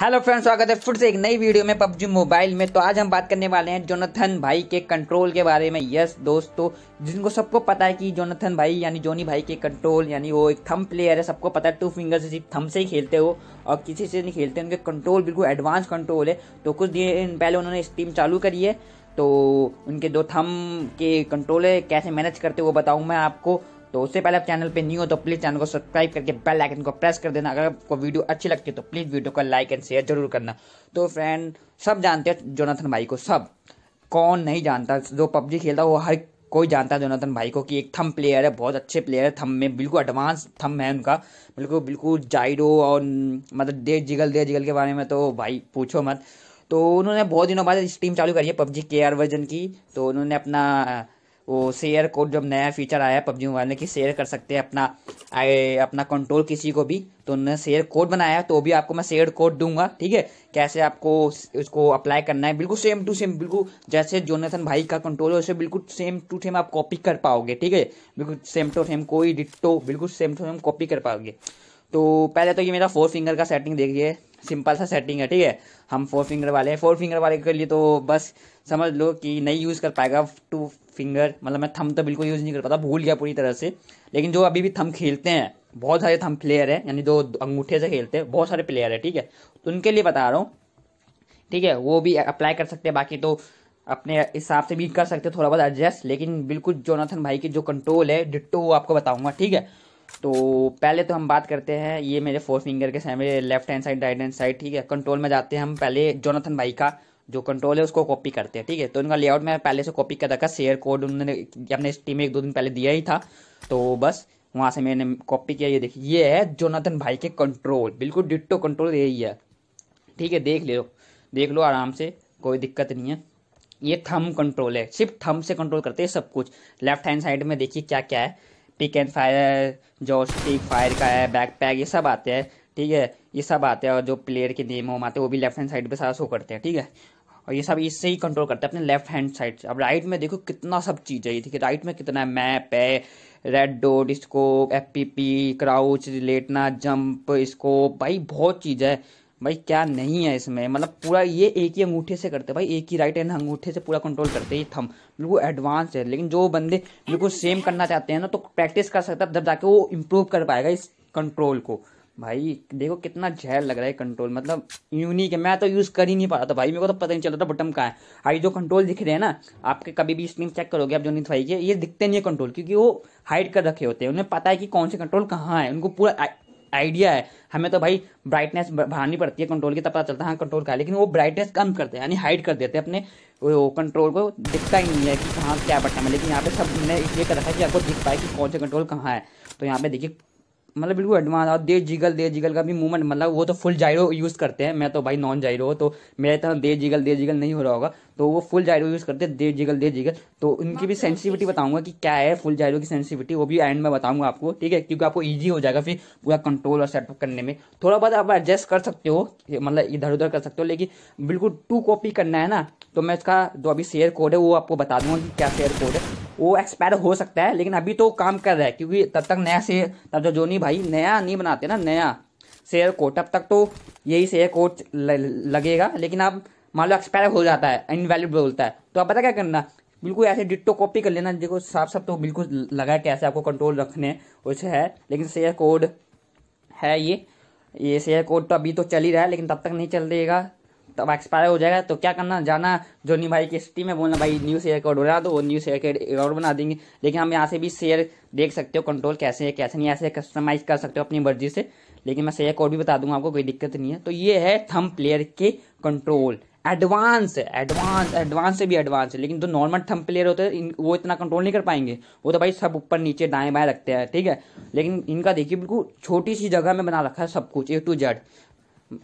hello friends स्वागत है फिर से एक नई वीडियो में पबजी मोबाइल में तो आज हम बात करने वाले हैं जोनाथन भाई के कंट्रोल के बारे में यस दोस्तों जिनको सबको पता है कि जोनाथन भाई यानी जोनी भाई के कंट्रोल यानी वो एक थम प्लेयर है सबको पता है टू फिंगर से सिर्फ थम से ही खेलते हो और किसी से नहीं खेलते उनके कंट्रोल बिल्कुल एडवांस कंट्रोल है तो कुछ दिन पहले उन्होंने स्टीम चालू करी है तो उनके दो थम के कंट्रोल है कैसे मैनेज करते हो वो बताऊँ मैं आपको तो उससे पहले आप चैनल पे न्यू हो तो प्लीज़ चैनल को सब्सक्राइब करके बेल आइकन को प्रेस कर देना अगर आपको वीडियो अच्छी लगती है तो प्लीज़ वीडियो को लाइक एंड शेयर जरूर करना तो फ्रेंड सब जानते हैं जोनाथन भाई को सब कौन नहीं जानता जो पबजी खेलता वो हर कोई जानता है जोनाथन भाई को कि एक थम प्लेयर है बहुत अच्छे प्लेयर है थम में बिल्कुल एडवांस थम है उनका बिल्कुल बिल्कुल जाइडो और मतलब दे जिगल दे जिगल के बारे में तो भाई पूछो मत तो उन्होंने बहुत दिनों बाद स्टीम चालू करी है पबजी के आर वर्जन की तो उन्होंने अपना वो शेयर कोड जब नया फीचर आया पबजी मोबाइल में कि शेयर कर सकते हैं अपना आए, अपना कंट्रोल किसी को भी तो उन्होंने शेयर कोड बनाया तो भी आपको मैं शेयर कोड दूंगा ठीक है कैसे आपको उसको अप्लाई करना है बिल्कुल सेम टू सेम बिल्कुल जैसे जोनेथन भाई का कंट्रोल है उसे बिल्कुल सेम टू सेम आप कॉपी कर पाओगे ठीक है बिल्कुल सेम टू सेम कोई डिटो बिल्कुल सेम टू सेम कॉपी कर पाओगे तो पहले तो ये मेरा फोर फिंगर का सेटिंग देखिए सिंपल सा सेटिंग है ठीक है हम फोर फिंगर वाले हैं फोर फिंगर वाले के लिए तो बस समझ लो कि नहीं यूज़ कर पाएगा टू फिंगर मतलब मैं थम तो बिल्कुल यूज़ नहीं कर पाता भूल गया पूरी तरह से लेकिन जो अभी भी थम खेलते हैं बहुत सारे थम प्लेयर हैं यानी जो अंगूठे से खेलते हैं बहुत सारे प्लेयर हैं ठीक है तो उनके लिए बता रहा हूँ ठीक है वो भी अप्लाई कर सकते हैं बाकी तो अपने हिसाब से भी कर सकते हैं थोड़ा बहुत एडजस्ट लेकिन बिल्कुल जोनाथन भाई की जो कंट्रोल है डिट्टो वो आपको बताऊंगा ठीक है तो पहले तो हम बात करते हैं ये मेरे फोर फिंगर के सामने left hand side right hand side ठीक है कंट्रोल में जाते हैं हम पहले जोनाथन भाई का जो कंट्रोल है उसको कॉपी करते हैं ठीक है तो इनका लेआउट मैं पहले से कॉपी कर रखा शेयर कोड उन्होंने अपने टीम में एक दो दिन पहले दिया ही था तो बस वहाँ से मैंने कॉपी किया ये देखिए ये है जोनाथन भाई के कंट्रोल बिल्कुल डिट्टो कंट्रोल यही है ठीक है देख ले लो देख लो आराम से कोई दिक्कत नहीं है ये थम कंट्रोल है सिर्फ थम से कंट्रोल करते हैं सब कुछ लेफ्ट हैंड साइड में देखिए क्या क्या है पिक एंड फायर जो स्टिक फायर का है बैक पैक ये सब आते हैं ठीक है ये सब आते हैं और जो प्लेयर के नेम होम आते हैं वो भी लेफ्ट हैंड साइड पे सारा शो करते हैं ठीक है और ये सब इससे ही कंट्रोल करते हैं अपने लेफ्ट हैंड साइड से अब राइट में देखो कितना सब चीज़ है ठीक है राइट में कितना है मैप है red dot scope F P P crouch लेटना जंप स्कोप भाई बहुत चीज़ है भाई क्या नहीं है इसमें मतलब पूरा ये एक ही अंगूठे से करते भाई एक ही राइट हैंड अंगूठे से पूरा कंट्रोल करते ये थम बिल्कुल एडवांस है लेकिन जो बंदे बिल्कुल सेम करना चाहते हैं ना तो प्रैक्टिस कर सकता है जब जाके वो इम्प्रूव कर पाएगा इस कंट्रोल को भाई देखो कितना जहर लग रहा है कंट्रोल मतलब यूनिक है मैं तो यूज़ कर ही नहीं पा रहा था भाई मेरे को तो पता नहीं चल रहा था बटन कहाँ है हाई जो कंट्रोल दिख रहे हैं ना आपके कभी भी स्क्रीन चेक करोगे आप जो नहीं भाई के ये दिखते नहीं है कंट्रोल क्योंकि वो हाइड कर रखे होते हैं उन्हें पता है कि कौन से कंट्रोल कहाँ है उनको पूरा आइडिया है हमें तो भाई ब्राइटनेस बढ़ानी पड़ती है कंट्रोल की तब पता चलता है कंट्रोल हाँ, का है लेकिन वो ब्राइटनेस कम करते हैं यानी हाइड कर देते हैं अपने वो कंट्रोल को दिखता ही नहीं है कि कहाँ क्या बटन है लेकिन यहाँ पे सब मैंने ये कर रखा है कि आपको दिख पाए कि कौन से कंट्रोल कहाँ है तो यहाँ पे देखिए मतलब बिल्कुल एडवांस और देर जिगल देर जिगल का भी मूवमेंट मतलब वो तो फुल जायरो यूज़ करते हैं मैं तो भाई नॉन जायरो तो मेरे तरह देर जिगल देर जिगल नहीं हो रहा होगा तो वो फुल जायरो यूज़ करते हैं देर जिगल देर जिगल तो उनकी भी सेंसिटिविटी बताऊंगा कि क्या है फुल जायरो की सेंसिटिविटी वो भी एंड में बताऊंगा आपको ठीक है क्योंकि आपको ईजी हो जाएगा फिर पूरा कंट्रोल और सेटअप करने में थोड़ा बहुत आप एडजस्ट कर सकते हो मतलब इधर उधर कर सकते हो लेकिन बिल्कुल टू कॉपी करना है ना तो मैं इसका जो अभी शेयर कोड है वो आपको बता दूंगा कि क्या शेयर कोड है वो एक्सपायर हो सकता है लेकिन अभी तो काम कर रहा है क्योंकि तब तक नया शेयर तब जो जोनी भाई नया नहीं बनाते ना नया शेयर कोड तब तक तो यही शेयर कोड लगेगा लेकिन अब मान लो एक्सपायर हो जाता है इनवैलिड बोलता है तो आप पता क्या करना बिल्कुल ऐसे डिट्टो कॉपी कर लेना देखो साफ साफ तो बिल्कुल लगा है कैसे आपको कंट्रोल रखने वैसे तो है लेकिन शेयर कोड है ये ये शेयर कोड तो अभी तो चल ही रहा है लेकिन तब तक नहीं चल देगा तब एक्सपायर हो जाएगा तो क्या करना जाना जोनी भाई की सिटी में बोलना भाई न्यू शेयर कोड बना दो वो न्यू शेयर अकाउंट बना देंगे लेकिन हम यहाँ से भी शेयर देख सकते हो कंट्रोल कैसे है कैसे नहीं ऐसे कस्टमाइज कर सकते हो अपनी मर्जी से लेकिन मैं शेयर कोड भी बता दूंगा आपको कोई दिक्कत नहीं है तो ये है थम प्लेयर के कंट्रोल एडवांस है एडवांस एडवांस से भी एडवांस है लेकिन जो नॉर्मल थम प्लेयर होते हैं वो इतना कंट्रोल नहीं कर पाएंगे वो तो भाई सब ऊपर नीचे दाएं बाएं रखते हैं ठीक है लेकिन इनका देखिए बिल्कुल छोटी सी जगह में बना रखा है सब कुछ ए टू जेड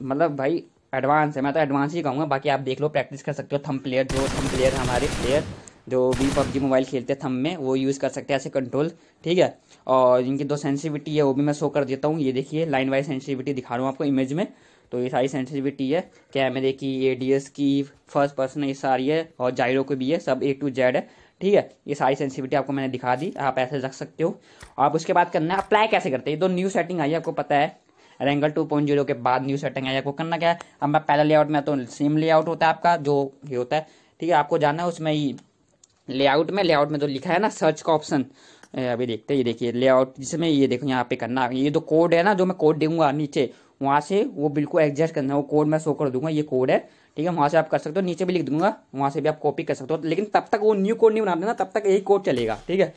मतलब भाई एडवांस है मैं तो एडवांस ही कहूँगा बाकी आप देख लो प्रैक्टिस कर सकते हो थम प्लेयर जो थम प्लेयर है हमारे प्लेयर जो भी पबजी मोबाइल खेलते हैं थम में वो यूज़ कर सकते हैं ऐसे कंट्रोल ठीक है और इनकी दो सेंसिटिविटी है वो भी मैं शो कर देता हूँ ये देखिए लाइन वाइज सेंसिटिविटी दिखा रहा हूँ आपको इमेज में तो ये सारी सेंसिटिविटी है कैमरे की ए डी एस की फर्स्ट पर्सन ये सारी है और जायरो की भी है सब ए टू जेड है ठीक है ये सारी सेंसिटिविटी आपको मैंने दिखा दी आप ऐसे रख सकते हो आप उसके बाद करना है अप्लाई कैसे करते हैं ये दो न्यू सेटिंग आई है आपको पता है रेंगल टू पॉइंट जीरो के बाद न्यू सेटिंग है आपको करना क्या है अब मैं पहला लेआउट में तो सेम लेआउट होता है आपका जो ये होता है ठीक है आपको जाना है उसमें ही लेआउट में लेआउट में जो तो लिखा है ना सर्च का ऑप्शन अभी देखते हैं ये देखिए लेआउट जिसमें ये देखो यहाँ पे करना ये जो कोड है ना जो मैं कोड दूंगा नीचे वहाँ से वो बिल्कुल एडजस्ट करना है वो कोड मैं शो कर दूंगा ये कोड है ठीक है वहाँ से आप कर सकते हो नीचे भी लिख दूंगा वहाँ से भी आप कॉपी कर सकते हो लेकिन तब तक वो न्यू कोड नहीं बनाते ना तब तक यही कोड चलेगा ठीक है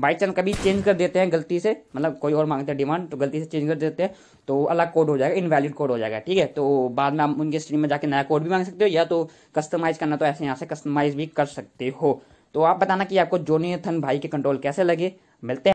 बाई चांस कभी चेंज कर देते हैं गलती से मतलब कोई और मांगते हैं डिमांड तो गलती से चेंज कर देते हैं तो अलग कोड हो जाएगा इनवैलिड कोड हो जाएगा ठीक है तो बाद में आप उनके स्ट्रीम में जाके नया कोड भी मांग सकते हो या तो कस्टमाइज करना तो ऐसे यहाँ से कस्टमाइज भी कर सकते हो तो आप बताना कि आपको जोनीथन भाई के कंट्रोल कैसे लगे मिलते हैं